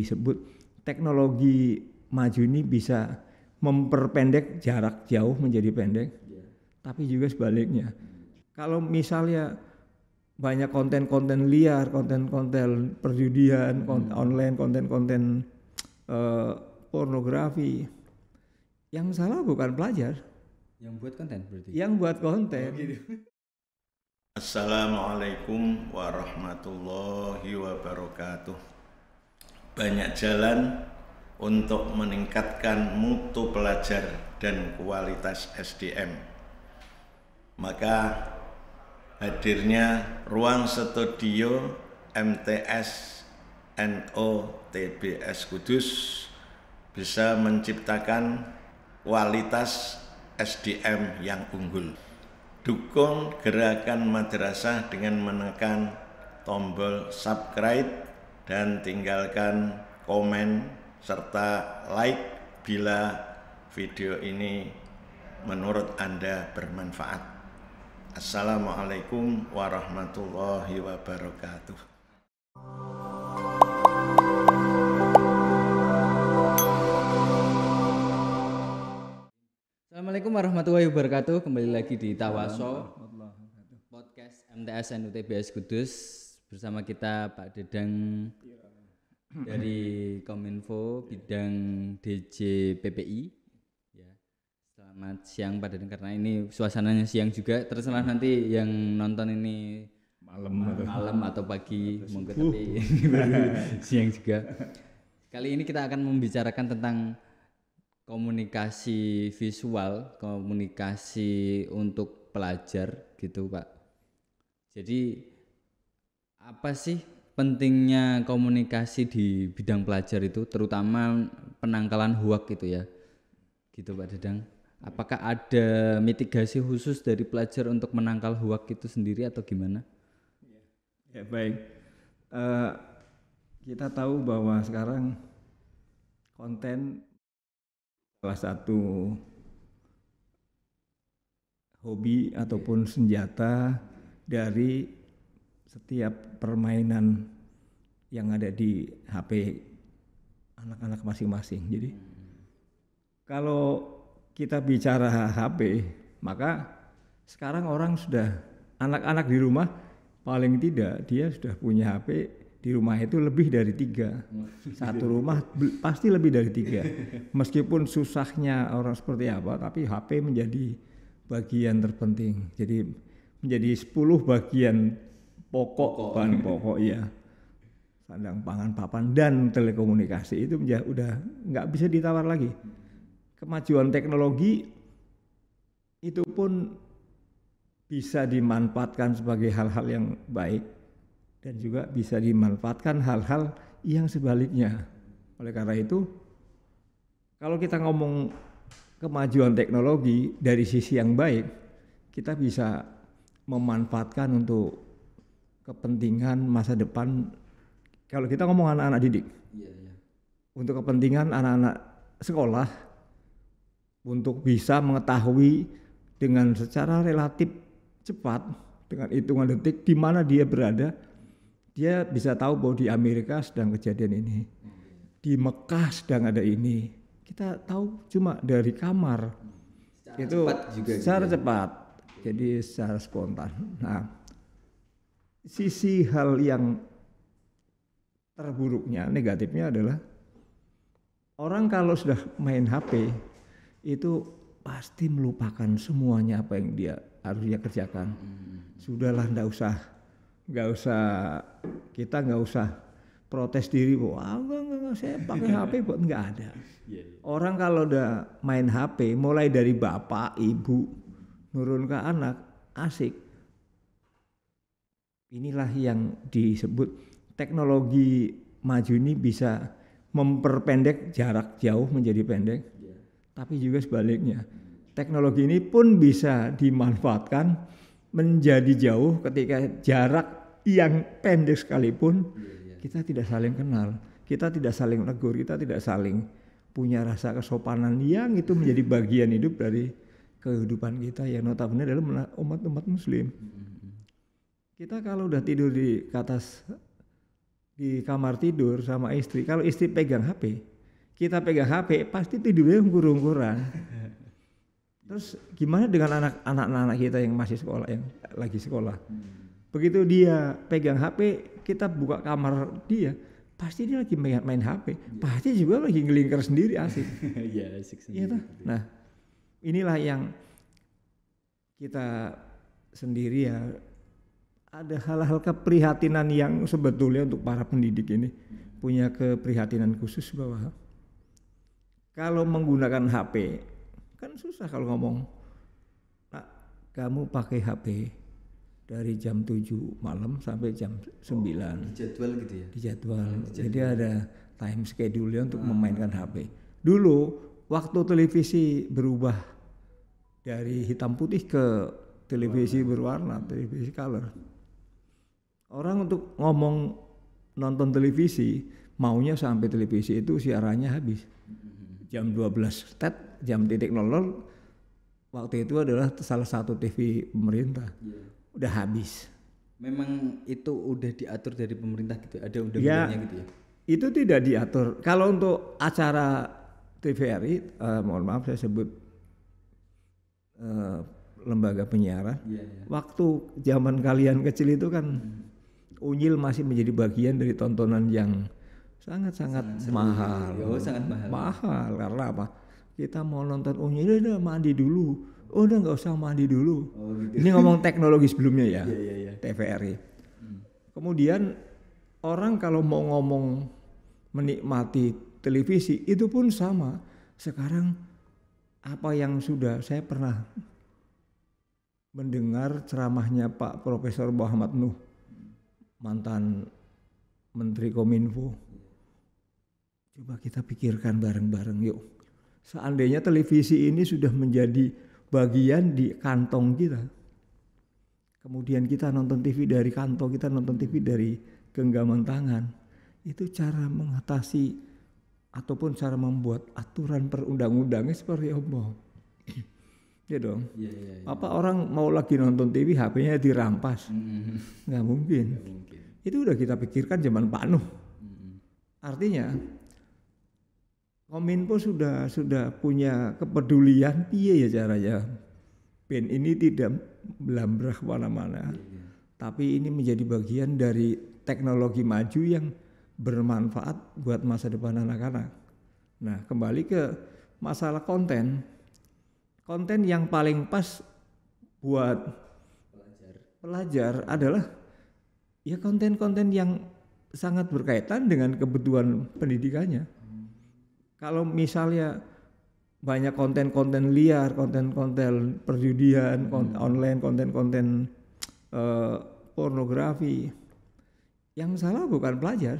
disebut teknologi maju ini bisa memperpendek jarak jauh menjadi pendek, tapi juga sebaliknya. Kalau misalnya banyak konten-konten liar, konten-konten perjudian, konten hmm. online, konten-konten uh, pornografi, yang salah bukan pelajar. Yang buat konten berarti. Yang buat konten. Oh, gitu. Assalamualaikum warahmatullahi wabarakatuh banyak jalan untuk meningkatkan mutu pelajar dan kualitas SDM. Maka hadirnya ruang studio MTS NO TBS Kudus bisa menciptakan kualitas SDM yang unggul. Dukung gerakan madrasah dengan menekan tombol subscribe dan tinggalkan komen serta like bila video ini menurut Anda bermanfaat. Assalamualaikum warahmatullahi wabarakatuh. Assalamualaikum warahmatullahi wabarakatuh. Kembali lagi di Tawaso Podcast MTSN UTBS Kudus bersama kita Pak Dedang ya. dari Kominfo bidang DJ PPI. Ya. Selamat siang Pak Dedang karena ini suasananya siang juga. Terserah nanti yang nonton ini malam atau malam atau pagi atau mungkin tapi siang juga. Kali ini kita akan membicarakan tentang komunikasi visual, komunikasi untuk pelajar gitu, Pak. Jadi apa sih pentingnya komunikasi di bidang pelajar itu terutama penangkalan huak gitu ya? Gitu Pak Dedang. Apakah ada mitigasi khusus dari pelajar untuk menangkal huak itu sendiri atau gimana? Ya, ya baik. Uh, kita tahu bahwa sekarang konten salah satu hobi ataupun senjata dari setiap permainan yang ada di HP anak-anak masing-masing. Jadi kalau kita bicara HP, maka sekarang orang sudah anak-anak di rumah paling tidak dia sudah punya HP di rumah itu lebih dari tiga satu rumah pasti lebih dari tiga meskipun susahnya orang seperti apa tapi HP menjadi bagian terpenting jadi menjadi 10 bagian pokok, pokok. bahan pokok ya sandang pangan papan dan telekomunikasi itu menjadi udah nggak bisa ditawar lagi kemajuan teknologi itu pun bisa dimanfaatkan sebagai hal-hal yang baik dan juga bisa dimanfaatkan hal-hal yang sebaliknya oleh karena itu kalau kita ngomong kemajuan teknologi dari sisi yang baik kita bisa memanfaatkan untuk kepentingan masa depan kalau kita ngomong anak-anak didik iya, iya, untuk kepentingan anak-anak sekolah untuk bisa mengetahui dengan secara relatif cepat dengan hitungan detik di mana dia berada dia bisa tahu bahwa di Amerika sedang kejadian ini di Mekah sedang ada ini kita tahu cuma dari kamar secara itu cepat juga gitu secara juga. Ya. cepat jadi secara spontan nah sisi hal yang terburuknya, negatifnya adalah orang kalau sudah main HP itu pasti melupakan semuanya apa yang dia harusnya kerjakan. Sudahlah, nggak usah, nggak usah kita nggak usah protes diri wah enggak, enggak, enggak saya pakai HP buat nggak ada iya, iya. orang kalau udah main HP mulai dari bapak ibu nurun ke anak asik Inilah yang disebut teknologi maju ini bisa memperpendek jarak jauh menjadi pendek, tapi juga sebaliknya. Teknologi ini pun bisa dimanfaatkan menjadi jauh ketika jarak yang pendek sekalipun kita tidak saling kenal, kita tidak saling negur, kita tidak saling punya rasa kesopanan yang itu menjadi bagian hidup dari kehidupan kita yang notabene adalah umat-umat muslim. Kita kalau udah tidur di atas di kamar tidur sama istri, kalau istri pegang HP, kita pegang HP pasti tidurnya ngurung ngurang Terus gimana dengan anak-anak kita yang masih sekolah yang lagi sekolah? Begitu dia pegang HP, kita buka kamar dia, pasti dia lagi main, main HP, pasti juga lagi ngelingkar sendiri asik. Iya asik sendiri. Iya nah inilah yang kita sendiri ya ada hal-hal keprihatinan yang sebetulnya untuk para pendidik ini punya keprihatinan khusus bahwa kalau menggunakan HP kan susah kalau ngomong Pak kamu pakai HP dari jam 7 malam sampai jam 9 oh, dijadwal gitu ya dijadwal, oh, dijadwal. jadi ada time schedule untuk ah. memainkan HP dulu waktu televisi berubah dari hitam putih ke televisi berwarna televisi color Orang untuk ngomong nonton televisi, maunya sampai televisi itu siarannya habis. Jam 12 tet, jam titik nolol waktu itu adalah salah satu TV pemerintah. Yeah. Udah habis. Memang itu udah diatur dari pemerintah gitu, ya? ada ya, undang-undangnya ya, gitu ya? Itu tidak diatur. Kalau untuk acara TVRI, uh, eh, mohon maaf saya sebut uh, lembaga penyiaran. Yeah, yeah. Waktu zaman kalian kecil itu kan hmm Unyil masih menjadi bagian dari tontonan yang sangat-sangat mahal. Oh, sangat mahal. Mahal karena apa? Kita mau nonton Unyil oh, udah mandi dulu. Oh, udah nggak usah mandi dulu. Oh, gitu. Ini ngomong teknologi sebelumnya ya. Yeah, yeah, yeah. TVRI. Hmm. Kemudian orang kalau mau ngomong menikmati televisi itu pun sama. Sekarang apa yang sudah saya pernah mendengar ceramahnya Pak Profesor Muhammad Nuh mantan Menteri Kominfo. Coba kita pikirkan bareng-bareng yuk. Seandainya televisi ini sudah menjadi bagian di kantong kita. Kemudian kita nonton TV dari kantong, kita nonton TV dari genggaman tangan. Itu cara mengatasi ataupun cara membuat aturan perundang-undangnya seperti apa? ya dong. Iya, iya, iya. Apa orang mau lagi nonton TV HP-nya dirampas? Mm-hmm. Nggak Gak mungkin. Itu udah kita pikirkan zaman Pak Nuh. Artinya Kominfo sudah sudah punya kepedulian piye ya caranya. PIN ini tidak belambrah mana-mana. Iya, iya. Tapi ini menjadi bagian dari teknologi maju yang bermanfaat buat masa depan anak-anak. Nah, kembali ke masalah konten. Konten yang paling pas buat pelajar, pelajar adalah ya konten-konten yang sangat berkaitan dengan kebutuhan pendidikannya. Kalau misalnya banyak konten-konten liar, konten-konten perjudian, hmm. konten online, konten-konten uh, pornografi, yang salah bukan pelajar.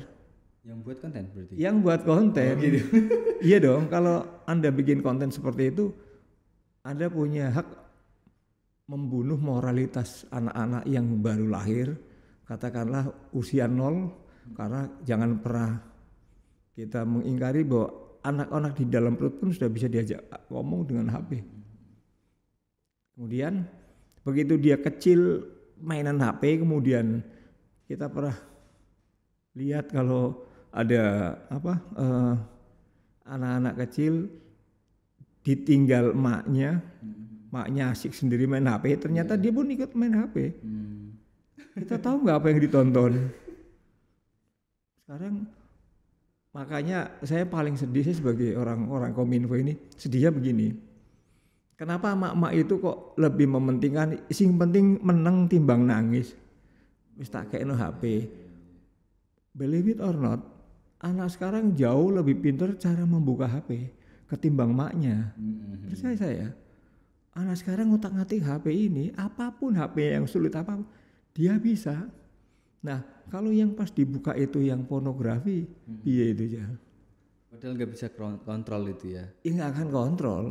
Yang buat konten berarti. Yang buat konten. Oh, gitu. iya dong. Kalau anda bikin konten seperti itu, anda punya hak membunuh moralitas anak-anak yang baru lahir katakanlah usia nol karena jangan pernah kita mengingkari bahwa anak-anak di dalam perut pun sudah bisa diajak ngomong dengan HP. Kemudian begitu dia kecil mainan HP kemudian kita pernah lihat kalau ada apa anak eh, anak-anak kecil ditinggal maknya, maknya asik sendiri main HP, ternyata iya. dia pun ikut main HP. Hmm kita tahu nggak apa yang ditonton sekarang makanya saya paling sedih sih sebagai orang-orang kominfo ini sedihnya begini kenapa mak-mak itu kok lebih mementingkan sing penting menang timbang nangis wis tak no HP believe it or not anak sekarang jauh lebih pintar cara membuka HP ketimbang maknya mm-hmm. percaya saya anak sekarang ngutak ngatik HP ini apapun HP yang sulit apapun dia bisa. Nah, kalau yang pas dibuka itu yang pornografi, hmm. iya itu ya. Padahal nggak bisa kontrol itu ya. Ya nggak akan kontrol.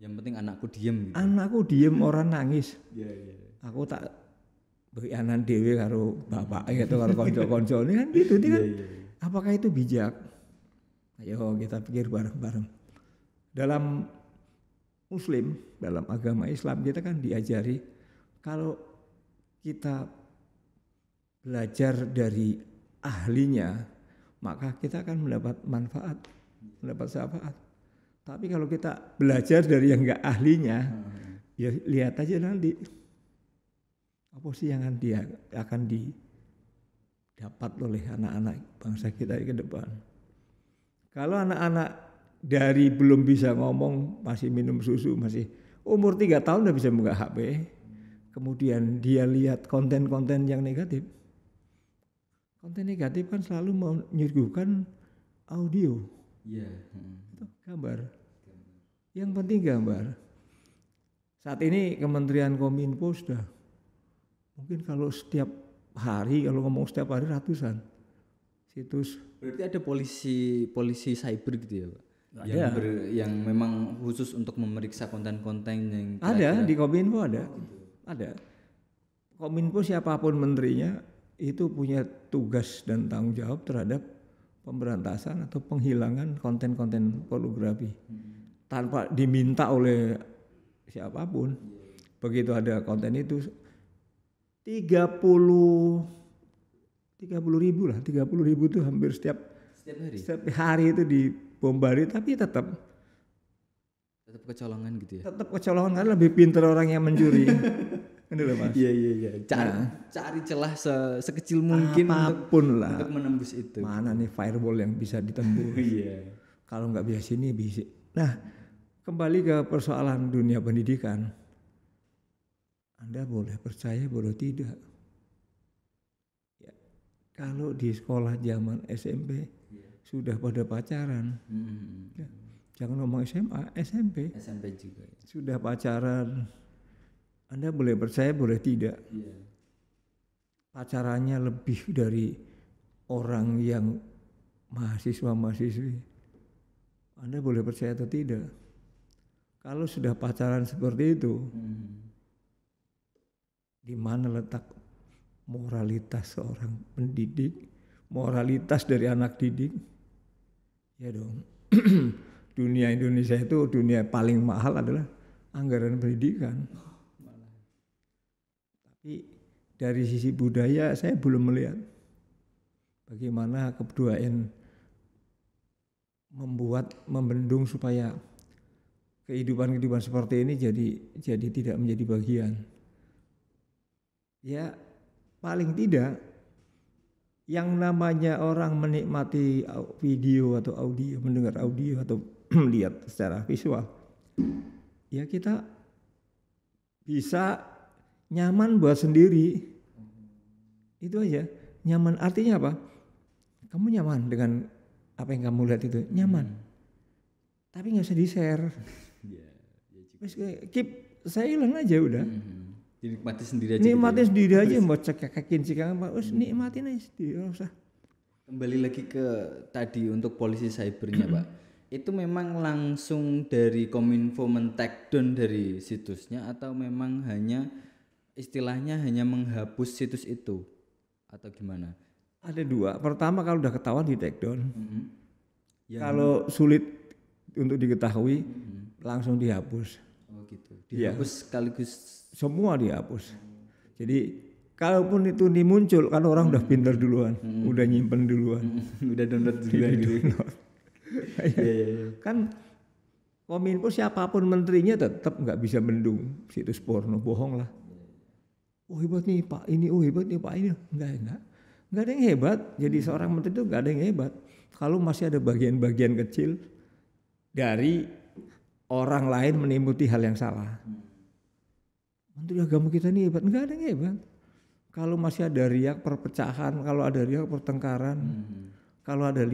Yang penting anakku diem. Gitu. Anakku diem orang nangis. Iya yeah, iya. Yeah. Aku tak bekianan dewi karo bapak gitu karo konco-konco ini kan gitu ini iya, kan. Iya, iya. Apakah itu bijak? Ayo kita pikir bareng-bareng. Dalam Muslim, dalam agama Islam kita kan diajari kalau kita belajar dari ahlinya, maka kita akan mendapat manfaat, mendapat syafaat. Tapi kalau kita belajar dari yang enggak ahlinya, hmm. ya lihat aja nanti apa sih yang akan dia akan didapat oleh anak-anak bangsa kita ke depan. Kalau anak-anak dari belum bisa ngomong masih minum susu masih umur tiga tahun udah bisa buka HP kemudian dia lihat konten-konten yang negatif, konten negatif kan selalu menyuguhkan audio, yeah. Itu gambar. Yang penting gambar. Saat ini Kementerian Kominfo sudah mungkin kalau setiap hari kalau ngomong setiap hari ratusan situs. Berarti ada polisi polisi cyber gitu ya pak? Ada. Yang, ber, yang memang khusus untuk memeriksa konten-konten yang kira -kira... ada di Kominfo ada. Oh, gitu ada. Kominfo siapapun menterinya itu punya tugas dan tanggung jawab terhadap pemberantasan atau penghilangan konten-konten pornografi tanpa diminta oleh siapapun. Begitu ada konten itu 30 30 ribu lah, tiga puluh ribu itu hampir setiap setiap hari, setiap hari itu dibombari tapi tetap tetap kecolongan gitu ya tetap kecolongan karena lebih pintar orang yang mencuri ini loh mas iya iya iya cari, nah. cari celah se sekecil mungkin apapun untuk, lah untuk menembus itu mana nih firewall yang bisa ditembus iya kalau nggak bisa sini bisa nah kembali ke persoalan dunia pendidikan anda boleh percaya boleh tidak ya, kalau di sekolah zaman SMP ya. sudah pada pacaran hmm. Ya jangan ngomong SMA, SMP. SMP juga. Ya. Sudah pacaran, Anda boleh percaya boleh tidak. Iya. Pacarannya lebih dari orang yang mahasiswa mahasiswi. Anda boleh percaya atau tidak. Kalau sudah pacaran seperti itu, hmm. di mana letak moralitas seorang pendidik, moralitas dari anak didik? Ya dong dunia Indonesia itu dunia paling mahal adalah anggaran pendidikan. Tapi dari sisi budaya saya belum melihat bagaimana keduaan membuat membendung supaya kehidupan-kehidupan seperti ini jadi jadi tidak menjadi bagian. Ya paling tidak yang namanya orang menikmati video atau audio, mendengar audio atau melihat secara visual ya kita bisa nyaman buat sendiri itu aja nyaman artinya apa kamu nyaman dengan apa yang kamu lihat itu nyaman tapi nggak usah di share yeah, saya keep aja udah hmm. dinikmati sendiri aja Nikmati gitu ya. sendiri ya. aja mau cek kakin sih kan us hmm. nikmatin aja sendiri usah kembali lagi ke tadi untuk polisi cybernya pak itu memang langsung dari kominfo men down dari situsnya atau memang hanya istilahnya hanya menghapus situs itu atau gimana? Ada dua. Pertama kalau udah ketahuan di take down. Mm -hmm. Yang... Kalau sulit untuk diketahui mm -hmm. langsung dihapus. Oh gitu. Iya. Dihapus ya. sekaligus semua dihapus. Oh. Jadi kalaupun itu dimuncul kan orang hmm. udah mm-hmm. pinter duluan, hmm. udah nyimpen duluan, mm-hmm. udah download duluan. Gitu. Iya, iya, iya. kan kominfo siapapun menterinya tetap nggak bisa mendung situs porno bohong lah oh hebat nih pak ini oh hebat nih pak ini nggak enggak nggak ada yang hebat jadi hmm. seorang menteri itu nggak ada yang hebat kalau masih ada bagian-bagian kecil dari orang lain menimuti hal yang salah hmm. menteri agama kita ini hebat nggak ada yang hebat kalau masih ada riak perpecahan kalau ada riak pertengkaran hmm. kalau ada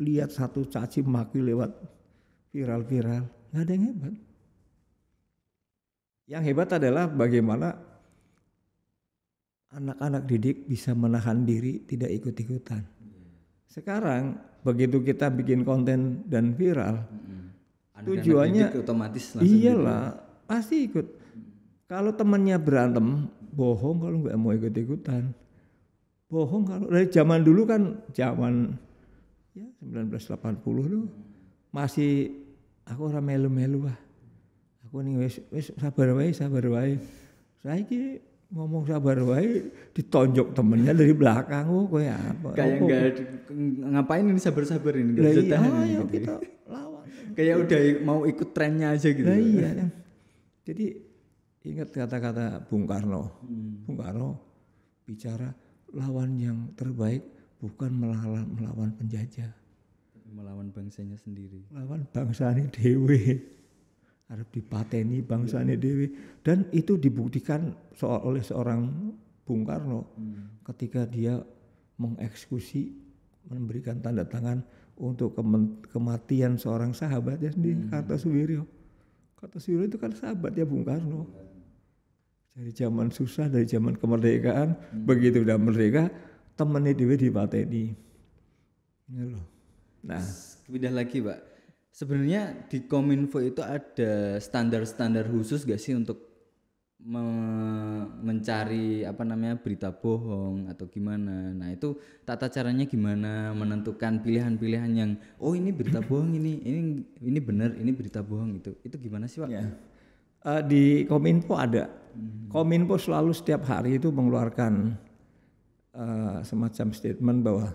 lihat satu caci maki lewat viral-viral. Nggak ada yang hebat. Yang hebat adalah bagaimana anak-anak didik bisa menahan diri tidak ikut-ikutan. Sekarang begitu kita bikin konten dan viral, anak-anak tujuannya otomatis gitu. iyalah gitu. pasti ikut. Kalau temannya berantem, bohong kalau nggak mau ikut-ikutan. Bohong kalau dari zaman dulu kan zaman ya 1980 tuh masih aku orang melu-melu lah. aku nih wes wes sabar wae sabar wae saya ki ngomong sabar wae ditonjok temennya dari belakang oh kayak apa kayak nggak ngapain ini sabar sabar ini gitu, Lah iya, gitu. kita lawan kayak udah mau ikut trennya aja gitu Lah iya ya. jadi ingat kata-kata Bung Karno hmm. Bung Karno bicara lawan yang terbaik bukan melawan, melawan penjajah. melawan bangsanya sendiri. Melawan bangsanya Dewi, harus dipateni bangsanya ini dewi Dan itu dibuktikan soal oleh seorang Bung Karno hmm. ketika dia mengeksekusi memberikan tanda tangan untuk kematian seorang sahabatnya sendiri hmm. Kartosuwiryo. Kartosuwiryo itu kan sahabat ya Bung Karno. Iya. Dari zaman susah, dari zaman kemerdekaan, hmm. begitu udah merdeka, temene ya dipateni. Nah, pindah lagi, Pak. Sebenarnya di Kominfo itu ada standar-standar khusus gak sih untuk me mencari apa namanya berita bohong atau gimana. Nah, itu tata caranya gimana menentukan pilihan-pilihan yang oh ini berita bohong ini, ini ini benar, ini berita bohong itu. Itu gimana sih, Pak? Ya. Uh, di Kominfo ada. Hmm. Kominfo selalu setiap hari itu mengeluarkan Eh, semacam statement bahwa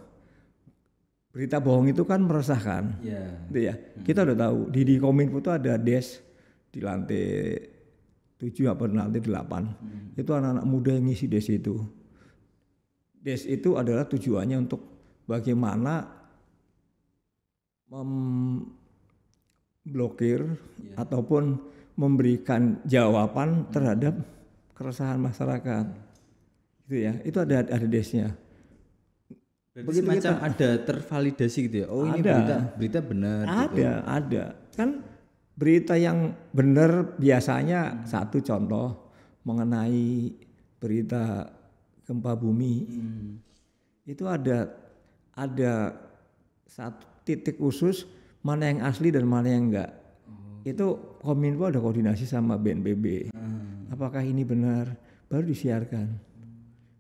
berita bohong itu kan meresahkan. Yeah. Iya. Gitu ya. Hmm. Kita udah tahu di di Kominfo itu ada des di lantai tujuh apa lantai delapan mm Itu anak-anak muda yang ngisi des itu. des itu adalah tujuannya untuk bagaimana memblokir yeah. ataupun memberikan jawaban terhadap keresahan masyarakat gitu ya itu ada ada desnya Begitu semacam kita, ada tervalidasi gitu ya oh ada, ini berita berita benar gitu. ada gitu. ada kan berita yang benar biasanya hmm. satu contoh mengenai berita gempa bumi hmm. itu ada ada satu titik khusus mana yang asli dan mana yang enggak oh. itu kominfo ada koordinasi sama BNPB hmm. apakah ini benar baru disiarkan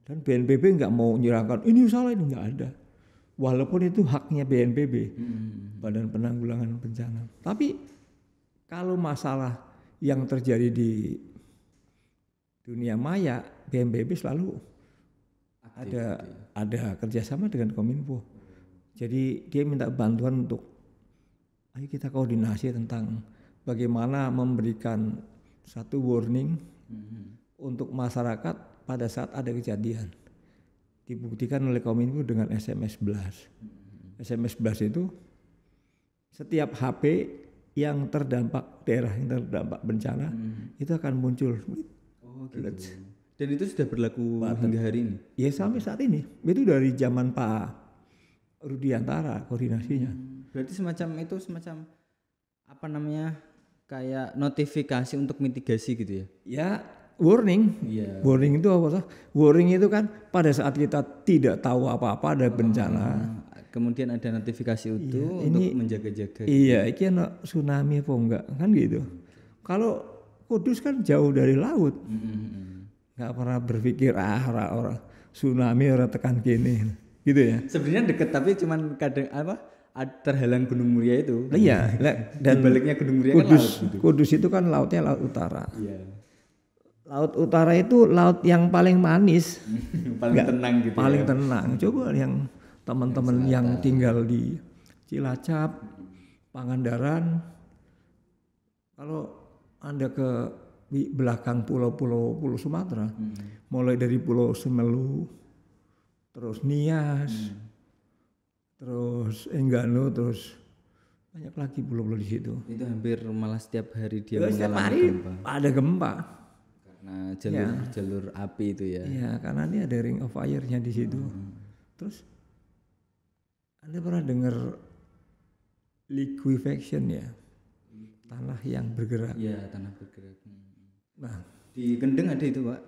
dan BNPB nggak mau menyerahkan ini salah ini nggak ada. Walaupun itu haknya BNPB, hmm. Badan Penanggulangan Bencana. Tapi kalau masalah yang terjadi di dunia maya, BNPB selalu aktif, ada ada kerjasama dengan Kominfo. Jadi dia minta bantuan untuk ayo kita koordinasi tentang bagaimana memberikan satu warning -hmm. untuk masyarakat pada saat ada kejadian dibuktikan oleh Kominfo dengan SMS blast. SMS blast itu setiap HP yang terdampak daerah yang terdampak bencana hmm. itu akan muncul. Oh, gitu. Dan itu sudah berlaku Pak, hingga hari ini? Ya sampai saat ini. Itu dari zaman Pak Rudiantara koordinasinya. Hmm. Berarti semacam itu semacam apa namanya kayak notifikasi untuk mitigasi gitu ya? Ya warning. Yeah. Warning itu apa sah? Warning itu kan pada saat kita tidak tahu apa-apa ada ah, bencana. Oh, kemudian ada notifikasi itu iya, untuk menjaga-jaga. Gitu. Iya, gitu. ini anak tsunami apa enggak kan gitu. Kalau Kudus kan jauh dari laut. Mm -hmm. Nggak pernah berpikir ah orang, ora, tsunami orang tekan gini gitu ya. Sebenarnya deket tapi cuman kadang apa terhalang Gunung Muria itu. Iya, dan baliknya Gunung Muria kan Kudus, kan laut gitu. Kudus itu kan lautnya laut utara. Iya. Laut utara itu laut yang paling manis, paling Gak, tenang gitu. Paling ya. tenang. Coba hmm. yang teman-teman yang, yang tinggal di Cilacap, Pangandaran, kalau anda ke belakang pulau-pulau Pulau Sumatera, hmm. mulai dari Pulau Semelu, terus Nias, hmm. terus Enggano, terus banyak lagi pulau-pulau di situ. Itu hampir malah setiap hari dia ya, mengalami hari gempa. Ada gempa. Karena jalur ya. jalur api itu ya. Iya, karena ini ada ring of fire-nya di situ. Hmm. Terus Anda pernah dengar liquefaction ya? Tanah yang bergerak. Iya, tanah bergerak. Hmm. Nah, di Kendeng ada itu, Pak.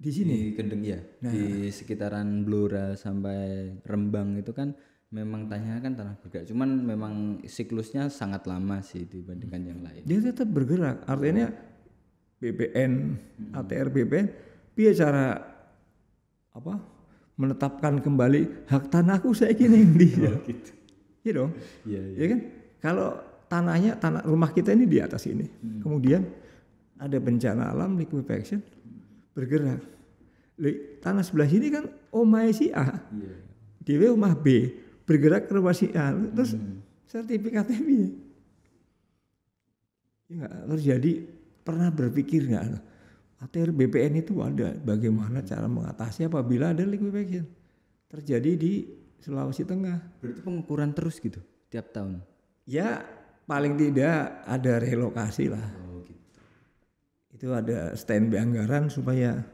Di sini? Di Kendeng ya. Nah. Di sekitaran Blora sampai Rembang itu kan memang tanya kan tanah bergerak cuman memang siklusnya sangat lama sih dibandingkan yang lain dia tetap bergerak artinya iya. BPN, ATR BPN, piye cara apa menetapkan kembali hak tanahku saya kini di oh, gitu. ya dong. yeah, Ya iya. iya kan? Kalau tanahnya tanah rumah kita ini di atas ini. Hmm. Kemudian ada bencana alam liquefaction bergerak. Tanah sebelah sini kan omai si A. Yeah. Dewe omah B bergerak ke rumah si A. Terus hmm. sertifikatnya ini Ya, terjadi Pernah berpikir nggak ATR BPN itu ada bagaimana cara mengatasi apabila ada liquefaction terjadi di Sulawesi Tengah. Berarti pengukuran terus gitu tiap tahun? Ya paling tidak ada relokasi lah. Oh, gitu. Itu ada standby anggaran supaya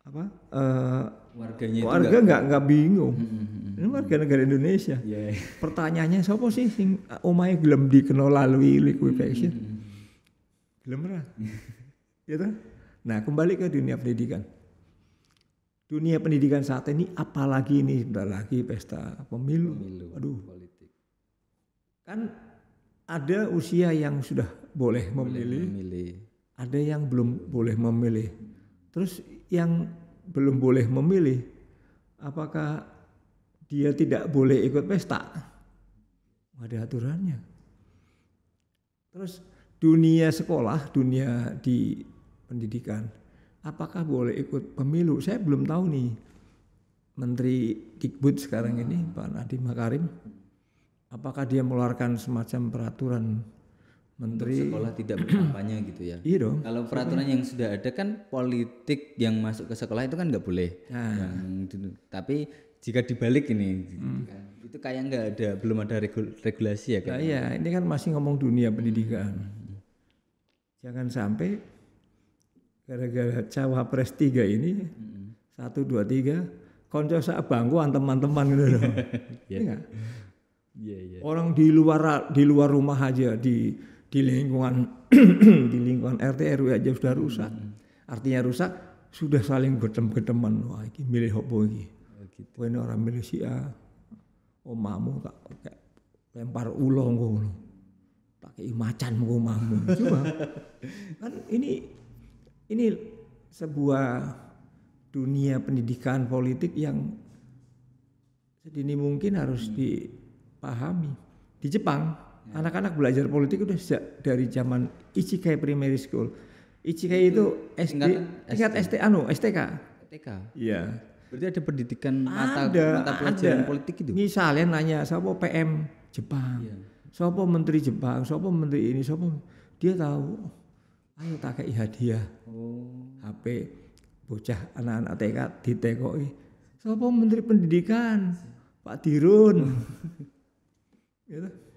apa uh, warganya warga nggak nggak bingung hmm, hmm, hmm, ini warga negara Indonesia yeah. Iya. pertanyaannya siapa sih sing eh, omai belum dikenal lalui liquefaction belum pernah. gitu? Nah, kembali ke dunia pendidikan. Dunia pendidikan saat ini apalagi ini sebentar lagi pesta pemilu. pemilu Aduh. Politik. Kan ada usia yang sudah boleh memilih, boleh memilih. Ada yang belum boleh memilih. Terus yang belum boleh memilih apakah dia tidak boleh ikut pesta? Ada aturannya. Terus dunia sekolah, dunia di pendidikan, apakah boleh ikut pemilu? Saya belum tahu nih. Menteri Dikbud sekarang ini Pak Nadiem Makarim, apakah dia mengeluarkan semacam peraturan menteri sekolah tidak berkampanye gitu ya. Iya dong. Kalau peraturan yang sudah ada kan politik yang masuk ke sekolah itu kan nggak boleh. Nah. Yang, tapi jika dibalik ini gitu hmm. Kan, itu kayak nggak ada belum ada regulasi ya kan. Nah, iya, ini kan masih ngomong dunia pendidikan. Hmm. Jangan sampai gara-gara cawapres tiga ini satu dua tiga konco sak bangkuan teman-teman gitu loh. Iya. Yeah, iya, iya. Orang di luar di luar rumah aja di di lingkungan di lingkungan RT RW aja sudah rusak. Artinya rusak sudah saling gedem-gedeman wah ini milih opo ini. Oh, gitu. ini orang milih si A. Oh mamu tak lempar ulo ngono ya iya, macan rumahmu coba kan ini ini sebuah dunia pendidikan politik yang sedini mungkin harus hmm. dipahami di Jepang anak ya. anak-anak belajar politik udah sejak dari zaman Ichikai Primary School Ichikai itu, itu SD tingkat ST anu STK STK iya berarti ada pendidikan ada, mata mata pelajaran ada. politik itu misalnya nanya siapa PM Jepang ya Sopo menteri Jepang, sopo menteri ini, sopo dia tahu. Ayo tak kayak hadiah. Oh. HP bocah anak-anak TK ditekoi. Sopo menteri pendidikan, iya. Pak Dirun. gitu.